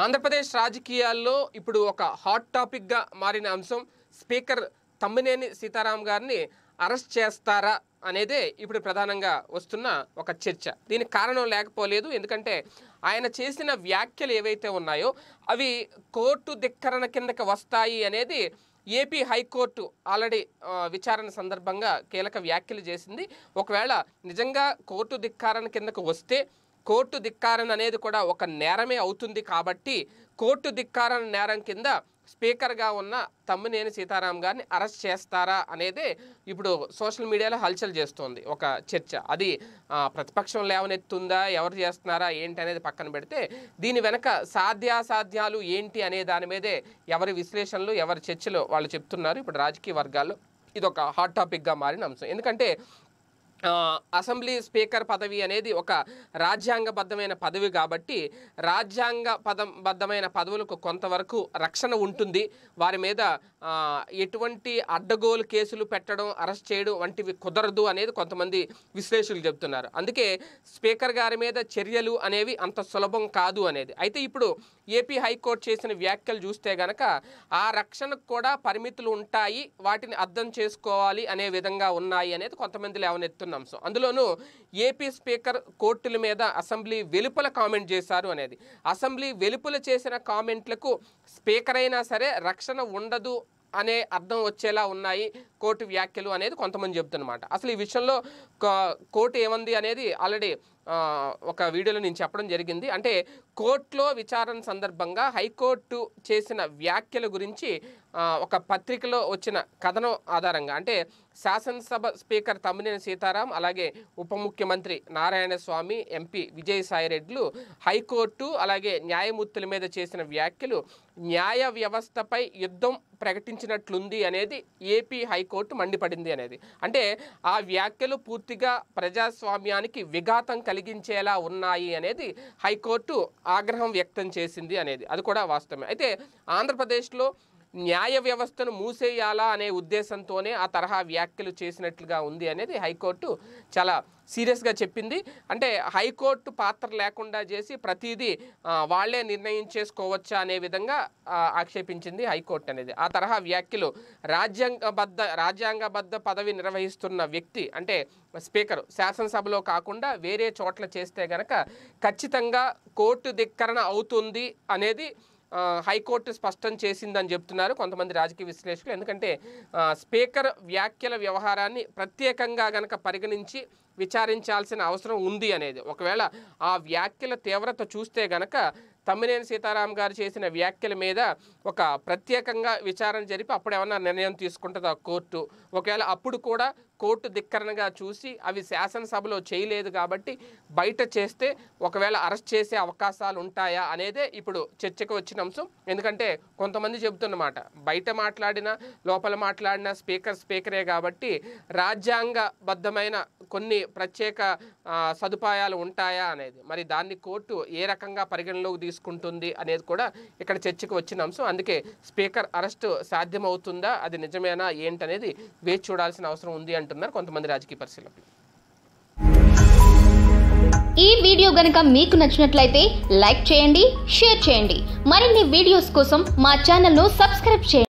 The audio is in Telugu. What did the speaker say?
ఆంధ్రప్రదేశ్ రాజకీయాల్లో ఇప్పుడు ఒక హాట్ టాపిక్గా మారిన అంశం స్పీకర్ తమ్మినేని సీతారాం గారిని అరెస్ట్ చేస్తారా అనేదే ఇప్పుడు ప్రధానంగా వస్తున్న ఒక చర్చ దీనికి కారణం లేకపోలేదు ఎందుకంటే ఆయన చేసిన వ్యాఖ్యలు ఏవైతే ఉన్నాయో అవి కోర్టు ధిక్కరణ కిందకి వస్తాయి అనేది ఏపీ హైకోర్టు ఆల్రెడీ విచారణ సందర్భంగా కీలక వ్యాఖ్యలు చేసింది ఒకవేళ నిజంగా కోర్టు ధిక్కారణ కిందకు వస్తే కోర్టు ధిక్కారణ అనేది కూడా ఒక నేరమే అవుతుంది కాబట్టి కోర్టు ధిక్కారణ నేరం కింద స్పీకర్గా ఉన్న తమ్మినేని సీతారాం గారిని అరెస్ట్ చేస్తారా అనేది ఇప్పుడు సోషల్ మీడియాలో హల్చల్ చేస్తోంది ఒక చర్చ అది ప్రతిపక్షం లేవనెత్తుందా ఎవరు చేస్తున్నారా ఏంటి అనేది పక్కన పెడితే దీని వెనక సాధ్యాసాధ్యాలు ఏంటి అనే దాని మీదే ఎవరి విశ్లేషణలు ఎవరి చర్చలు వాళ్ళు చెప్తున్నారు ఇప్పుడు రాజకీయ వర్గాల్లో ఒక హాట్ టాపిక్గా మారిన అంశం ఎందుకంటే అసెంబ్లీ స్పీకర్ పదవి అనేది ఒక రాజ్యాంగబద్ధమైన పదవి కాబట్టి రాజ్యాంగ పదం బద్ధమైన పదవులకు కొంతవరకు రక్షణ ఉంటుంది వారి మీద ఎటువంటి అడ్డగోలు కేసులు పెట్టడం అరెస్ట్ చేయడం వంటివి కుదరదు అనేది కొంతమంది విశ్లేషకులు చెబుతున్నారు అందుకే స్పీకర్ గారి మీద చర్యలు అనేవి అంత సులభం కాదు అనేది అయితే ఇప్పుడు ఏపీ హైకోర్టు చేసిన వ్యాఖ్యలు చూస్తే గనక ఆ రక్షణకు కూడా పరిమితులు ఉంటాయి వాటిని అర్థం చేసుకోవాలి అనే విధంగా ఉన్నాయి అనేది కొంతమంది లేవనెత్తున్నారు మారుతున్న అంశం అందులోనూ ఏపీ స్పీకర్ కోర్టుల మీద అసెంబ్లీ వెలుపల కామెంట్ చేశారు అనేది అసెంబ్లీ వెలుపల చేసిన కామెంట్లకు స్పీకర్ అయినా సరే రక్షణ ఉండదు అనే అర్థం వచ్చేలా ఉన్నాయి కోర్టు వ్యాఖ్యలు అనేది కొంతమంది చెప్తున్నమాట అసలు ఈ విషయంలో కోర్టు ఏమంది అనేది ఆల్రెడీ ఒక వీడియోలో నేను చెప్పడం జరిగింది అంటే కోర్టులో విచారణ సందర్భంగా హైకోర్టు చేసిన వ్యాఖ్యల గురించి ఒక పత్రికలో వచ్చిన కథనం ఆధారంగా అంటే శాసనసభ స్పీకర్ తమ్మినేని సీతారాం అలాగే ఉప ముఖ్యమంత్రి నారాయణస్వామి ఎంపీ విజయసాయిరెడ్లు హైకోర్టు అలాగే న్యాయమూర్తుల మీద చేసిన వ్యాఖ్యలు న్యాయ వ్యవస్థపై యుద్ధం ప్రకటించినట్లుంది అనేది ఏపీ హైకోర్టు మండిపడింది అనేది అంటే ఆ వ్యాఖ్యలు పూర్తిగా ప్రజాస్వామ్యానికి విఘాతం కలిగించేలా ఉన్నాయి అనేది హైకోర్టు ఆగ్రహం వ్యక్తం చేసింది అనేది అది కూడా వాస్తవమే అయితే ఆంధ్రప్రదేశ్లో న్యాయ వ్యవస్థను మూసేయాలా అనే ఉద్దేశంతోనే ఆ తరహా వ్యాఖ్యలు చేసినట్లుగా ఉంది అనేది హైకోర్టు చాలా సీరియస్గా చెప్పింది అంటే హైకోర్టు పాత్ర లేకుండా చేసి ప్రతిదీ వాళ్లే నిర్ణయం చేసుకోవచ్చా అనే విధంగా ఆక్షేపించింది హైకోర్టు అనేది ఆ తరహా వ్యాఖ్యలు రాజ్యాంగబద్ధ రాజ్యాంగబద్ధ పదవి నిర్వహిస్తున్న వ్యక్తి అంటే స్పీకర్ శాసనసభలో కాకుండా వేరే చోట్ల చేస్తే గనక ఖచ్చితంగా కోర్టు ధిక్కరణ అవుతుంది అనేది హైకోర్టు స్పష్టం చేసిందని చెప్తున్నారు కొంతమంది రాజకీయ విశ్లేషకులు ఎందుకంటే స్పీకర్ వ్యాఖ్యల వ్యవహారాన్ని ప్రత్యేకంగా గనక పరిగణించి విచారించాల్సిన అవసరం ఉంది అనేది ఒకవేళ ఆ వ్యాఖ్యల తీవ్రత చూస్తే గనక తమ్మినేని సీతారాం గారు చేసిన వ్యాఖ్యల మీద ఒక ప్రత్యేకంగా విచారణ జరిపి అప్పుడు ఏమన్నా నిర్ణయం తీసుకుంటుంది ఆ కోర్టు ఒకవేళ అప్పుడు కూడా కోర్టు ధిక్కరణగా చూసి అవి శాసనసభలో చేయలేదు కాబట్టి బయట చేస్తే ఒకవేళ అరెస్ట్ చేసే అవకాశాలు ఉంటాయా అనేదే ఇప్పుడు చర్చకు వచ్చిన అంశం ఎందుకంటే కొంతమంది చెబుతున్నమాట బయట మాట్లాడిన లోపల మాట్లాడిన స్పీకర్ స్పీకరే కాబట్టి రాజ్యాంగబద్ధమైన కొన్ని ప్రత్యేక సదుపాయాలు ఉంటాయా అనేది మరి దాన్ని కోర్టు ఏ రకంగా పరిగణలోకి తీసుకుంటుంది అనేది కూడా ఇక్కడ చర్చకు వచ్చిన అంశం అందుకే స్పీకర్ అరెస్ట్ సాధ్యమవుతుందా అది నిజమేనా ఏంటనేది వేచి చూడాల్సిన అవసరం ఉంది అంటూ అంటున్నారు కొంతమంది రాజకీయ పరిశీలకులు ఈ వీడియో గనక మీకు నచ్చినట్లయితే లైక్ చేయండి షేర్ చేయండి మరిన్ని వీడియోస్ కోసం మా ను సబ్స్క్రైబ్ చేయండి